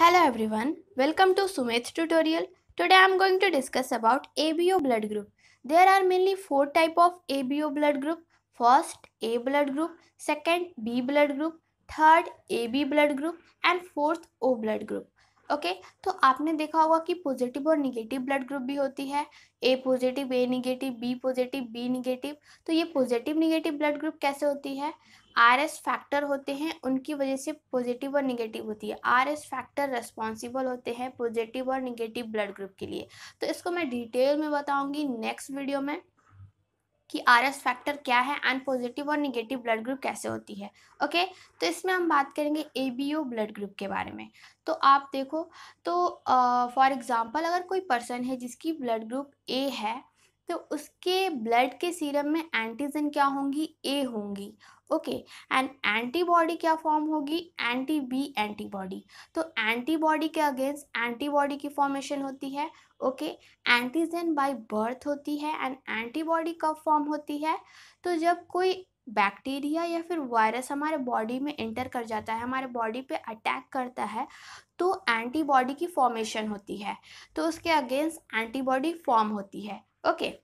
Hello everyone, welcome to Sumed's tutorial. Today I am going to discuss about ABO blood group. There are mainly four type of ABO blood group. First A blood group, second B blood group, third AB blood group and fourth O blood group. Okay तो आपने देखा होगा कि positive और negative blood group भी होती है A positive A negative B positive B negative तो ये पॉजिटिव निगेटिव ब्लड ग्रुप कैसे होती है आर एस फैक्टर होते हैं उनकी वजह से पॉजिटिव और निगेटिव होती है आर एस फैक्टर रेस्पॉन्सिबल होते हैं पॉजिटिव और निगेटिव ब्लड ग्रुप के लिए तो इसको मैं डिटेल में बताऊँगी नेक्स्ट वीडियो में कि आर एस फैक्टर क्या है एंड पॉजिटिव और निगेटिव ब्लड ग्रुप कैसे होती है ओके okay? तो इसमें हम बात करेंगे A B O blood group के बारे में तो आप देखो तो फॉर uh, एग्ज़ाम्पल अगर कोई पर्सन है जिसकी ब्लड ग्रुप ए है तो उसके ब्लड के सीरम में एंटीजन क्या होंगी ए होंगी ओके एंड एंटीबॉडी क्या फॉर्म होगी एंटी बी एंटीबॉडी तो एंटीबॉडी के अगेंस्ट एंटीबॉडी की फॉर्मेशन होती है ओके एंटीजन बाय बर्थ होती है एंड एंटीबॉडी कब फॉर्म होती है तो जब कोई बैक्टीरिया या फिर वायरस हमारे बॉडी में एंटर कर जाता है हमारे बॉडी पे अटैक करता है तो एंटीबॉडी की फॉर्मेशन होती है तो उसके अगेंस्ट एंटीबॉडी फॉर्म होती है ओके okay.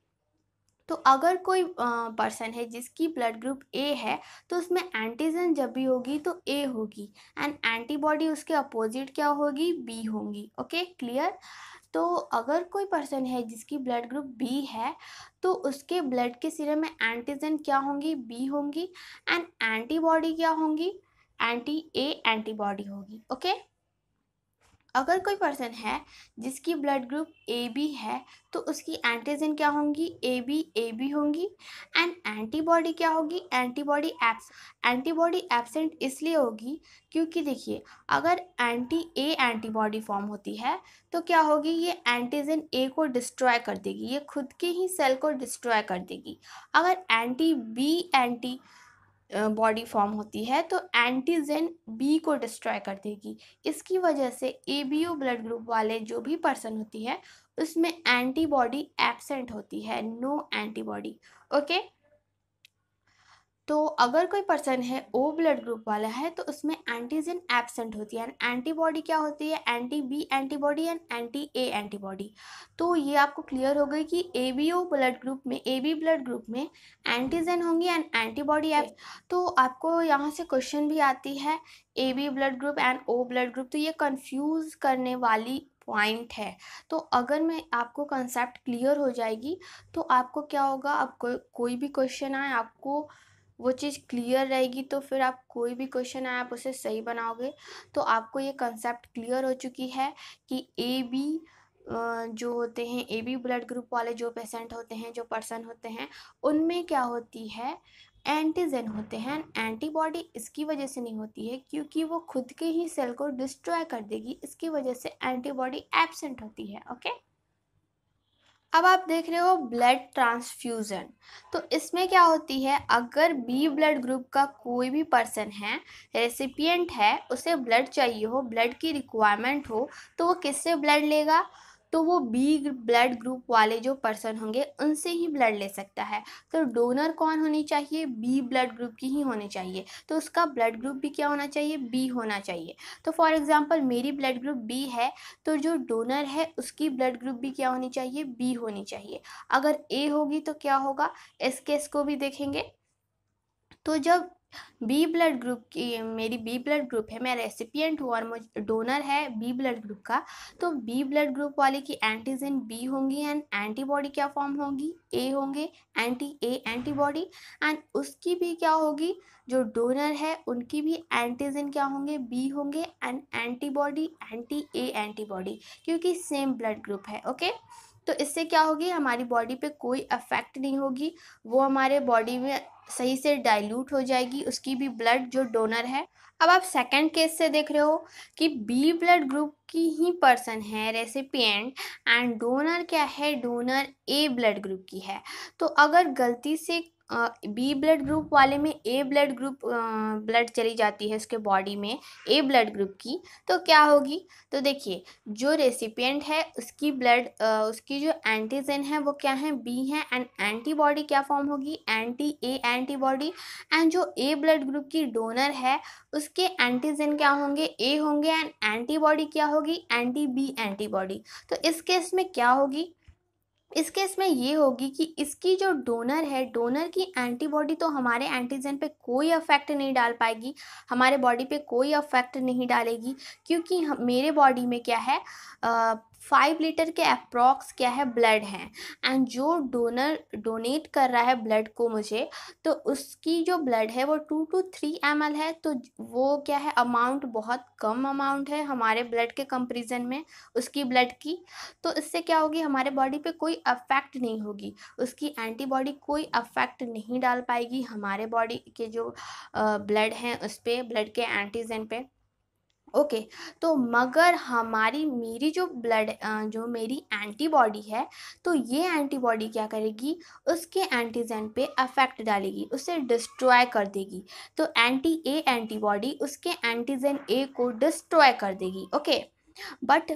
तो अगर कोई पर्सन है जिसकी ब्लड ग्रुप ए है तो उसमें एंटीजन जब भी होगी तो ए होगी एंड एंटीबॉडी उसके अपोजिट क्या होगी बी होंगी ओके क्लियर तो अगर कोई पर्सन है जिसकी ब्लड ग्रुप बी है तो उसके ब्लड के सिरे में एंटीजन क्या होंगी बी होंगी एंड एंटीबॉडी क्या होंगी एंटी ए एंटीबॉडी होगी ओके अगर कोई पर्सन है जिसकी ब्लड ग्रुप ए बी है तो उसकी एंटीजन क्या होंगी ए बी ए बी होंगी एंड एंटीबॉडी क्या होगी एंटीबॉडी एब्स एंटीबॉडी एब्सेंट इसलिए होगी क्योंकि देखिए अगर एंटी ए एंटीबॉडी फॉर्म होती है तो क्या होगी ये एंटीजन ए को डिस्ट्रॉय कर देगी ये खुद के ही सेल को डिस्ट्रॉय कर देगी अगर anti B antibody form होती है तो एंटीजन बी को डिस्ट्रॉय कर देगी इसकी वजह से A B O blood group वाले जो भी पर्सन होती है उसमें एंटीबॉडी एबसेंट होती है नो एंटीबॉडी ओके तो अगर कोई पर्सन है ओ ब्लड ग्रुप वाला है तो उसमें एंटीजन एबसेंट होती है एंटीबॉडी क्या होती है anti B antibody and anti A antibody तो ये आपको क्लियर हो गई कि A B O blood group में ए बी ब्लड ग्रुप में एंटीजन होंगी एंड एंटीबॉडी एप तो आपको यहाँ से क्वेश्चन भी आती है A B blood group and O blood group तो ये कन्फ्यूज़ करने वाली पॉइंट है तो अगर मैं आपको कंसेप्ट क्लियर हो जाएगी तो आपको क्या होगा आपको कोई भी क्वेश्चन आए आपको वो चीज़ क्लियर रहेगी तो फिर आप कोई भी क्वेश्चन आए आप उसे सही बनाओगे तो आपको ये कंसेप्ट क्लियर हो चुकी है कि ए बी जो होते हैं ए बी ब्लड ग्रुप वाले जो पेशेंट होते हैं जो पर्सन होते हैं उनमें क्या होती है एंटीजन होते हैं एंटीबॉडी इसकी वजह से नहीं होती है क्योंकि वो खुद के ही सेल को डिस्ट्रॉय कर देगी इसकी वजह से एंटीबॉडी एबसेंट होती है ओके okay? अब आप देख रहे हो ब्लड ट्रांसफ्यूज़न तो इसमें क्या होती है अगर बी ब्लड ग्रुप का कोई भी पर्सन है रेसिपियंट है उसे ब्लड चाहिए हो ब्लड की रिक्वायरमेंट हो तो वो किससे ब्लड लेगा तो वो बी ब्लड ग्रुप वाले जो पर्सन होंगे उनसे ही ब्लड ले सकता है तो डोनर कौन होनी चाहिए बी ब्लड ग्रुप की ही होनी चाहिए तो उसका ब्लड ग्रुप भी क्या होना चाहिए बी होना चाहिए तो फॉर एग्ज़ाम्पल मेरी ब्लड ग्रुप बी है तो जो डोनर है उसकी ब्लड ग्रुप भी क्या होनी चाहिए बी होनी चाहिए अगर ए होगी तो क्या होगा एस केस को भी देखेंगे तो जब बी ब्लड ग्रुप की मेरी बी ब्लड ग्रुप है मैं रेसिपियंट हूँ और मुझे डोनर है बी ब्लड ग्रुप का तो बी ब्लड ग्रुप वाले की एंटीजन बी होंगी एंड एंटीबॉडी क्या फॉर्म होगी ए होंगे एंटी ए एंटीबॉडी एंड उसकी भी क्या होगी जो डोनर है उनकी भी एंटीजन क्या होंगे बी होंगे and antibody anti A antibody क्योंकि सेम ब्लड ग्रुप है ओके okay? तो इससे क्या होगी हमारी बॉडी पे कोई अफेक्ट नहीं होगी वो हमारे बॉडी में सही से डाइल्यूट हो जाएगी उसकी भी ब्लड जो डोनर है अब आप सेकंड केस से देख रहे हो कि बी ब्लड ग्रुप की ही पर्सन है रेसिपिएंट एंड डोनर क्या है डोनर ए ब्लड ग्रुप की है तो अगर गलती से बी ब्लड ग्रुप वाले में ए ब्लड ग्रुप ब्लड चली जाती है उसके बॉडी में ए ब्लड ग्रुप की तो क्या होगी तो देखिए जो रेसिपिएंट है उसकी ब्लड उसकी जो एंटीजन है वो क्या है बी है एंड एंटीबॉडी क्या फॉर्म होगी एंटी ए एंटीबॉडी एंड जो ए ब्लड ग्रुप की डोनर है उसके एंटीजन क्या होंगे ए होंगे एंड एंटीबॉडी क्या होगी एंटी बी एंटीबॉडी तो इस केस में क्या होगी इस केस में ये होगी कि इसकी जो डोनर है डोनर की एंटीबॉडी तो हमारे एंटीजन पे कोई अफेक्ट नहीं डाल पाएगी हमारे बॉडी पे कोई अफेक्ट नहीं डालेगी क्योंकि मेरे बॉडी में क्या है आ, फाइव लीटर के अप्रॉक्स क्या है ब्लड हैं एंड जो डोनर डोनेट कर रहा है ब्लड को मुझे तो उसकी जो ब्लड है वो टू टू थ्री एम है तो वो क्या है अमाउंट बहुत कम अमाउंट है हमारे ब्लड के कंपेरिजन में उसकी ब्लड की तो इससे क्या होगी हमारे बॉडी पे कोई अफेक्ट नहीं होगी उसकी एंटीबॉडी कोई अफेक्ट नहीं डाल पाएगी हमारे बॉडी के जो ब्लड हैं उस पर ब्लड के एंटीजन पर ओके तो मगर हमारी मेरी जो ब्लड जो मेरी एंटीबॉडी है तो ये एंटीबॉडी क्या करेगी उसके एंटीजन पे अफेक्ट डालेगी उसे डिस्ट्रॉय कर देगी तो एंटी ए एंटीबॉडी उसके एंटीजन ए को डिस्ट्रॉय कर देगी ओके बट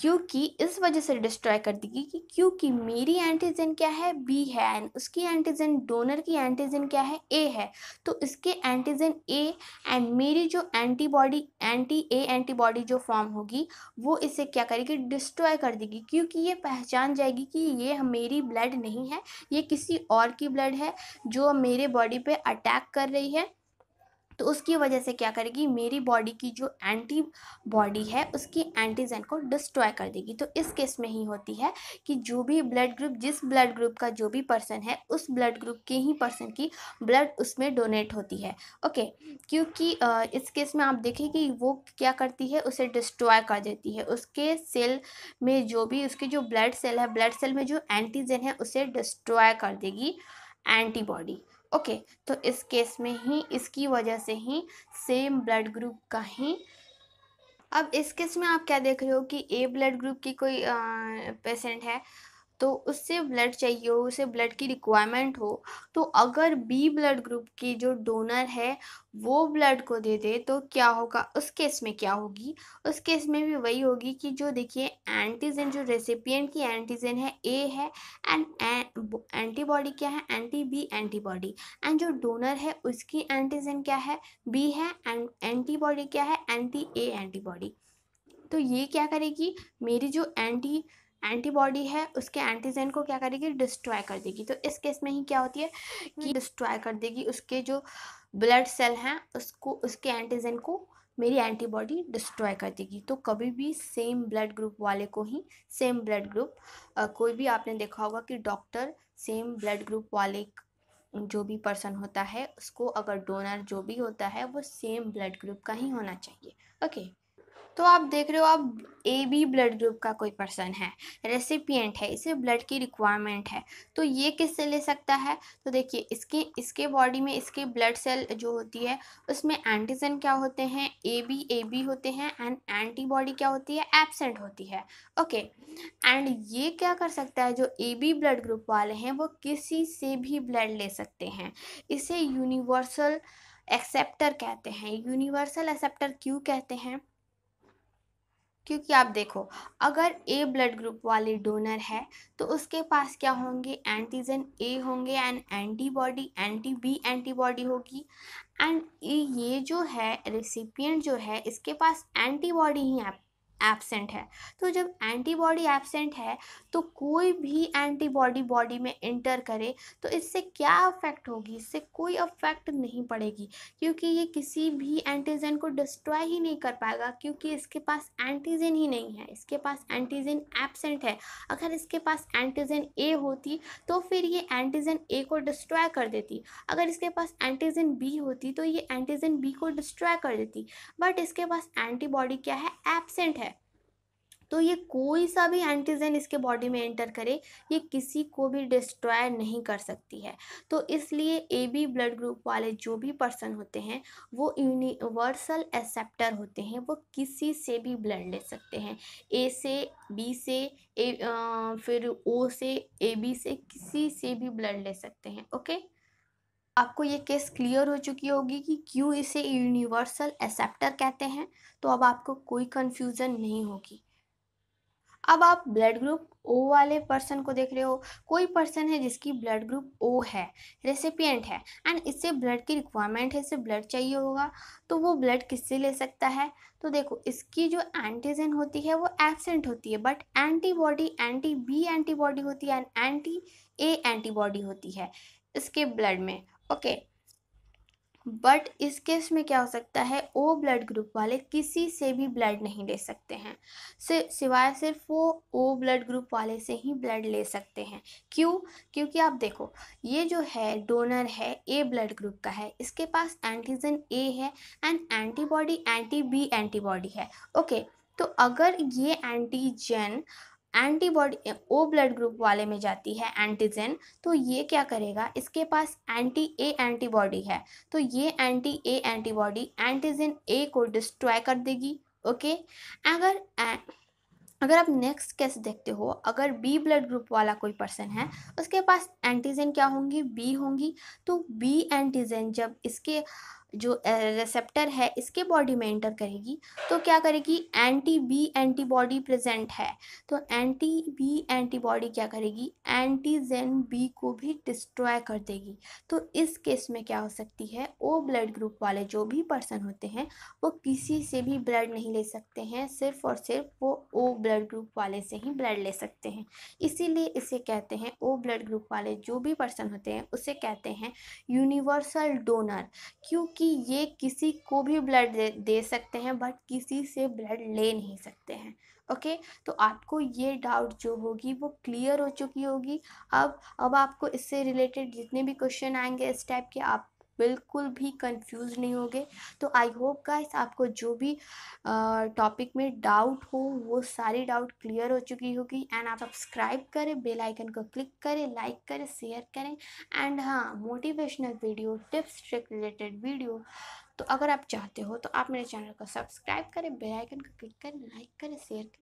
क्योंकि इस वजह से डिस्ट्रॉय कर देगी कि क्योंकि मेरी एंटीजन क्या है बी है एंड उसकी एंटीजन डोनर की एंटीजन क्या है ए है तो इसके एंटीजन ए एंड मेरी जो एंटीबॉडी एंटी ए एंटीबॉडी जो फॉर्म होगी वो इसे क्या करेगी डिस्ट्रॉय कर देगी क्योंकि ये पहचान जाएगी कि ये मेरी ब्लड नहीं है ये किसी और की ब्लड है जो मेरे बॉडी पर अटैक कर रही है तो उसकी वजह से क्या करेगी मेरी बॉडी की जो एंटी बॉडी है उसकी एंटीजन को डिस्ट्रॉय कर देगी तो इस केस में ही होती है कि जो भी ब्लड ग्रुप जिस ब्लड ग्रुप का जो भी पर्सन है उस ब्लड ग्रुप के ही पर्सन की ब्लड उसमें डोनेट होती है ओके क्योंकि इस केस में आप देखें कि वो क्या करती है उसे डिस्ट्रॉय कर देती है उसके सेल में जो भी उसके जो ब्लड सेल है ब्लड सेल में जो एंटीजन है उसे डिस्ट्रॉय कर देगी एंटीबॉडी ओके तो इस केस में ही इसकी वजह से ही सेम ब्लड ग्रुप का ही अब इस केस में आप क्या देख रहे हो कि ए ब्लड ग्रुप की कोई पेशेंट है तो उससे ब्लड चाहिए हो उसे ब्लड की रिक्वायरमेंट हो तो अगर बी ब्लड ग्रुप की जो डोनर है वो ब्लड को दे दे तो क्या होगा उस केस में क्या होगी उस केस में भी वही होगी कि जो देखिए एंटीजन जो रेसिपियन की एंटीजन है ए है एंड एंटीबॉडी क्या है एंटी बी एंटीबॉडी एंड जो डोनर है उसकी एंटीजन क्या है बी है एंड एंटीबॉडी क्या है एंटी ए एंटीबॉडी तो ये क्या करेगी मेरी जो एंटी एंटीबॉडी है उसके एंटीजन को क्या करेगी डिस्ट्रॉय कर देगी तो इस केस में ही क्या होती है कि हम्म। डिस्ट्रॉय कर देगी उसके जो ब्लड सेल हैं उसको उसके एंटीजन को मेरी एंटीबॉडी डिस्ट्रॉय कर देगी तो कभी भी सेम ब्लड ग्रुप वाले को ही सेम ब्लड ग्रुप कोई भी आपने देखा होगा कि डॉक्टर सेम ब्लड ग्रुप वाले जो भी पर्सन होता है उसको अगर डोनर जो भी होता है वो सेम ब्लड ग्रुप का ही होना चाहिए ओके okay. तो आप देख रहे हो आप ए बी ब्लड ग्रुप का कोई पर्सन है रेसिपियंट है इसे ब्लड की रिक्वायरमेंट है तो ये किससे ले सकता है तो देखिए इसके इसके बॉडी में इसके ब्लड सेल जो होती है उसमें एंटीजन क्या होते हैं ए बी ए बी होते हैं एंड एंटीबॉडी क्या होती है एबसेंट होती है ओके एंड ये क्या कर सकता है जो ए बी ब्लड ग्रुप वाले हैं वो किसी से भी ब्लड ले सकते हैं इसे यूनिवर्सल एक्सेप्टर कहते हैं यूनिवर्सल एक्सेप्टर क्यों कहते हैं क्योंकि आप देखो अगर ए ब्लड ग्रुप वाले डोनर है तो उसके पास क्या होंगे एंटीजन ए होंगे and antibody anti B antibody होगी एंड ये जो है रेसिपियंट जो है इसके पास एंटीबॉडी ही एबसेंट है तो जब एंटीबॉडी एबसेंट है तो कोई भी एंटीबॉडी बॉडी में इंटर करे तो इससे क्या अफेक्ट होगी इससे कोई अफेक्ट नहीं पड़ेगी क्योंकि ये किसी भी एंटीजन को डिस्ट्रॉय ही नहीं कर पाएगा क्योंकि इसके पास एंटीजन ही नहीं है इसके पास एंटीजन एबसेंट है अगर इसके पास एंटीजन ए होती तो फिर ये एंटीजन ए को डिस्ट्रॉय कर देती अगर इसके पास एंटीजन बी होती तो ये एंटीजन बी को डिस्ट्रॉय कर देती बट इसके पास एंटीबॉडी क्या है एबसेंट है तो ये कोई सा भी एंटीजन इसके बॉडी में एंटर करे ये किसी को भी डिस्ट्रॉय नहीं कर सकती है तो इसलिए ए बी ब्लड ग्रुप वाले जो भी पर्सन होते हैं वो यूनिवर्सल एक्सेप्टर होते हैं वो किसी से भी ब्लड ले सकते हैं ए से बी से ए फिर ओ से ए बी से किसी से भी ब्लड ले सकते हैं ओके आपको ये केस क्लियर हो चुकी होगी कि क्यों इसे यूनिवर्सल एक्सेप्टर कहते हैं तो अब आपको कोई कन्फ्यूज़न नहीं होगी अब आप ब्लड ग्रुप ओ वाले पर्सन को देख रहे हो कोई पर्सन है जिसकी ब्लड ग्रुप ओ है रेसिपियंट है एंड इससे ब्लड की रिक्वायरमेंट है इससे ब्लड चाहिए होगा तो वो ब्लड किससे ले सकता है तो देखो इसकी जो एंटीजन होती है वो एबसेंट होती है but antibody anti B antibody होती है एंड एंटी ए एंटीबॉडी होती है इसके ब्लड में ओके okay, बट इस केस में क्या हो सकता है ओ ब्लड ग्रुप वाले किसी से भी ब्लड नहीं ले सकते हैं से सिवाय सिर्फ वो ओ ब्लड ग्रुप वाले से ही ब्लड ले सकते हैं क्यों क्योंकि आप देखो ये जो है डोनर है ए ब्लड ग्रुप का है इसके पास एंटीजन ए है and antibody anti B antibody है ओके तो अगर ये antigen antibody O blood group वाले में जाती है एंटीजन तो ये क्या करेगा इसके पास एंटी ए एंटीबॉडी है तो ये anti A antibody antigen A को डिस्ट्रॉय कर देगी ओके अगर अगर आप नेक्स्ट केस देखते हो अगर बी ब्लड ग्रुप वाला कोई पर्सन है उसके पास एंटीजन क्या होंगी बी होंगी तो बी एंटीजन जब इसके जो रिसेप्टर है इसके बॉडी में एंटर करेगी तो क्या करेगी एंटी बी एंटीबॉडी प्रेजेंट है तो एंटी बी एंटीबॉडी क्या करेगी एंटीजन बी को भी डिस्ट्रॉय कर देगी तो इस केस में क्या हो सकती है ओ ब्लड ग्रुप वाले जो भी पर्सन होते हैं वो किसी से भी ब्लड नहीं ले सकते हैं सिर्फ और सिर्फ वो ओ ब्लड ग्रुप वाले से ही ब्लड ले सकते हैं इसीलिए इसे कहते हैं ओ ब्लड ग्रुप वाले जो भी पर्सन होते हैं उसे कहते हैं यूनिवर्सल डोनर क्योंकि कि ये किसी को भी ब्लड दे, दे सकते हैं बट किसी से ब्लड ले नहीं सकते हैं ओके तो आपको ये डाउट जो होगी वो क्लियर हो चुकी होगी अब अब आपको इससे रिलेटेड जितने भी क्वेश्चन आएंगे इस टाइप के आप बिल्कुल भी कंफ्यूज नहीं होगे तो आई होप गाइस आपको जो भी टॉपिक में डाउट हो वो सारी डाउट क्लियर हो चुकी होगी एंड आप सब्सक्राइब करें बेल आइकन को क्लिक करें लाइक करें शेयर करें एंड हाँ motivational video tips trick related video तो अगर आप चाहते हो तो आप मेरे चैनल को सब्सक्राइब करें बेल आइकन को क्लिक करें लाइक करें शेयर करें